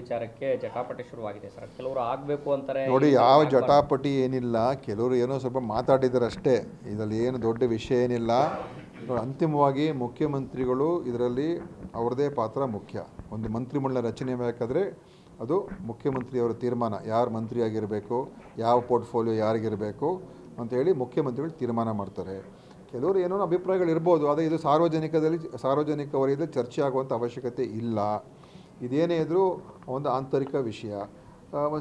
ವಿಚಾರಕ್ಕೆ ಜಟಾಪಟಿ ಶುರುವಾಗಿದೆ ಸರ್ ಕೆಲವರು ಆಗಬೇಕು ಅಂತಾರೆ ನೋಡಿ ಯಾವ ಜಟಾಪಟಿ ಏನಿಲ್ಲ ಕೆಲವರು ಏನೋ ಸ್ವಲ್ಪ ಮಾತಾಡಿದ್ದಾರೆ ಅಷ್ಟೇ ಇದರಲ್ಲಿ ಏನು ದೊಡ್ಡ ವಿಷಯ ಏನಿಲ್ಲ ಅಂತಿಮವಾಗಿ ಮುಖ್ಯಮಂತ್ರಿಗಳು ಇದರಲ್ಲಿ ಅವ್ರದ್ದೇ ಪಾತ್ರ ಮುಖ್ಯ ಒಂದು ಮಂತ್ರಿಮಂಡಲ ರಚನೆ ಬೇಕಾದರೆ ಅದು ಮುಖ್ಯಮಂತ್ರಿಯವರ ತೀರ್ಮಾನ ಯಾರು ಮಂತ್ರಿಯಾಗಿರಬೇಕು ಯಾವ ಪೋರ್ಟ್ಫೋಲಿಯೋ ಯಾರಿಗಿರಬೇಕು ಅಂತೇಳಿ ಮುಖ್ಯಮಂತ್ರಿಗಳು ತೀರ್ಮಾನ ಮಾಡ್ತಾರೆ ಕೆಲವರು ಏನೋ ಇರ್ಬೋದು ಆದರೆ ಇದು ಸಾರ್ವಜನಿಕದಲ್ಲಿ ಸಾರ್ವಜನಿಕ ಚರ್ಚೆ ಆಗುವಂಥ ಅವಶ್ಯಕತೆ ಇಲ್ಲ ಇದೇನೇ ಇದ್ದರೂ ಒಂದು ಆಂತರಿಕ ವಿಷಯ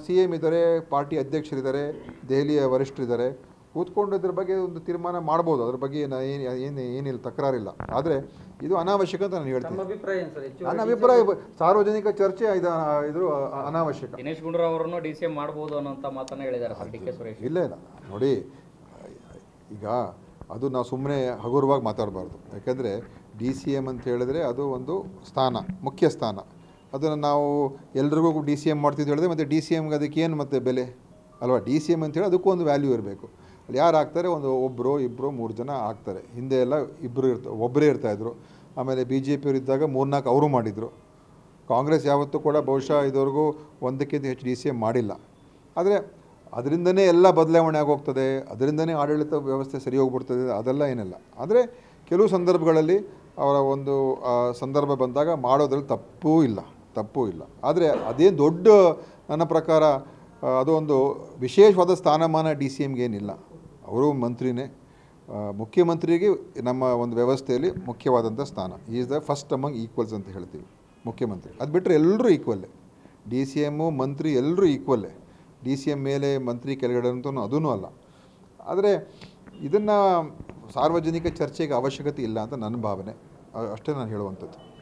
ಸಿ ಎಮ್ ಇದ್ದಾರೆ ಪಾರ್ಟಿ ಅಧ್ಯಕ್ಷರಿದ್ದಾರೆ ದೆಹಲಿಯ ವರಿಷ್ಠರಿದ್ದಾರೆ ಕೂತ್ಕೊಂಡು ಇದ್ರ ಬಗ್ಗೆ ಒಂದು ತೀರ್ಮಾನ ಮಾಡ್ಬೋದು ಅದ್ರ ಬಗ್ಗೆ ಏನು ಏನು ಏನಿಲ್ಲ ತಕರಾರಿಲ್ಲ ಆದರೆ ಇದು ಅನಾವಶ್ಯಕ ಅಂತ ನಾನು ಹೇಳ್ತೀನಿ ನನ್ನ ಅಭಿಪ್ರಾಯ ಸಾರ್ವಜನಿಕ ಚರ್ಚೆ ಇದು ಇದ್ರು ಅನಾವಶ್ಯಕ ದಿನೇಶ್ ಗುಂಡೂರಾವ್ ಅವರನ್ನು ಡಿ ಸಿ ಎಂ ಮಾಡ್ಬೋದು ಅನ್ನೋಂಥ ಮಾತನ್ನು ಹೇಳಿದ್ದಾರೆ ಇಲ್ಲ ಇಲ್ಲ ನೋಡಿ ಈಗ ಅದು ನಾವು ಸುಮ್ಮನೆ ಹಗುರವಾಗಿ ಮಾತಾಡಬಾರ್ದು ಯಾಕೆಂದರೆ ಡಿ ಸಿ ಎಮ್ ಅಂತ ಹೇಳಿದ್ರೆ ಅದು ಒಂದು ಸ್ಥಾನ ಮುಖ್ಯ ಸ್ಥಾನ ಅದನ್ನು ನಾವು ಎಲ್ರಿಗೂ ಡಿ ಸಿ ಎಮ್ ಮಾಡ್ತಿದ್ದು ಹೇಳಿದ್ರೆ ಮತ್ತು ಡಿ ಸಿ ಎಮ್ಗೆ ಅದಕ್ಕೆ ಏನು ಮತ್ತೆ ಬೆಲೆ ಅಲ್ವಾ ಡಿ ಸಿ ಎಮ್ ಅಂತೇಳಿ ಅದಕ್ಕೂ ಒಂದು ವ್ಯಾಲ್ಯೂ ಇರಬೇಕು ಅಲ್ಲಿ ಯಾರು ಆಗ್ತಾರೆ ಒಂದು ಒಬ್ಬರು ಇಬ್ಬರು ಮೂರು ಜನ ಆಗ್ತಾರೆ ಹಿಂದೆ ಎಲ್ಲ ಇಬ್ಬರು ಇರ್ತ ಒಬ್ಬರೇ ಇರ್ತಾಯಿದ್ರು ಆಮೇಲೆ ಬಿ ಜೆ ಪಿಯವರು ಇದ್ದಾಗ ಮೂರ್ನಾಲ್ಕು ಅವರು ಮಾಡಿದರು ಕಾಂಗ್ರೆಸ್ ಯಾವತ್ತೂ ಕೂಡ ಬಹುಶಃ ಇದುವರೆಗೂ ಒಂದಕ್ಕಿಂತ ಹೆಚ್ಚು ಡಿ ಸಿ ಎಮ್ ಮಾಡಿಲ್ಲ ಆದರೆ ಅದರಿಂದನೇ ಎಲ್ಲ ಬದಲಾವಣೆ ಆಗೋಗ್ತದೆ ಅದರಿಂದನೇ ಆಡಳಿತ ವ್ಯವಸ್ಥೆ ಸರಿ ಹೋಗ್ಬಿಡ್ತದೆ ಅದೆಲ್ಲ ಏನಿಲ್ಲ ಆದರೆ ಕೆಲವು ಸಂದರ್ಭಗಳಲ್ಲಿ ಅವರ ಒಂದು ಸಂದರ್ಭ ಬಂದಾಗ ಮಾಡೋದ್ರಲ್ಲಿ ತಪ್ಪೂ ಇಲ್ಲ ತಪ್ಪು ಇಲ್ಲ ಆದರೆ ಅದೇನು ದೊಡ್ಡ ನನ್ನ ಪ್ರಕಾರ ಅದೊಂದು ವಿಶೇಷವಾದ ಸ್ಥಾನಮಾನ ಡಿ ಸಿ ಏನಿಲ್ಲ ಅವರು ಮಂತ್ರಿನೇ ಮುಖ್ಯಮಂತ್ರಿಗೆ ನಮ್ಮ ಒಂದು ವ್ಯವಸ್ಥೆಯಲ್ಲಿ ಮುಖ್ಯವಾದಂಥ ಸ್ಥಾನ is the first among equals ಅಂತ ಹೇಳ್ತೀವಿ ಮುಖ್ಯಮಂತ್ರಿ ಅದು ಬಿಟ್ಟರೆ ಎಲ್ಲರೂ ಈಕ್ವಲ್ಲೇ ಡಿ ಸಿ ಎಮ್ಮು ಮಂತ್ರಿ ಎಲ್ಲರೂ ಈಕ್ವಲ್ಲೇ ಡಿ ಸಿ ಎಮ್ ಮೇಲೆ ಮಂತ್ರಿ ಕೆಳಗಡೆ ಅಂತೂ ಅದೂ ಅಲ್ಲ ಆದರೆ ಇದನ್ನು ಸಾರ್ವಜನಿಕ ಚರ್ಚೆಗೆ ಅವಶ್ಯಕತೆ ಇಲ್ಲ ಅಂತ ನನ್ನ ಭಾವನೆ ಅಷ್ಟೇ ನಾನು ಹೇಳುವಂಥದ್ದು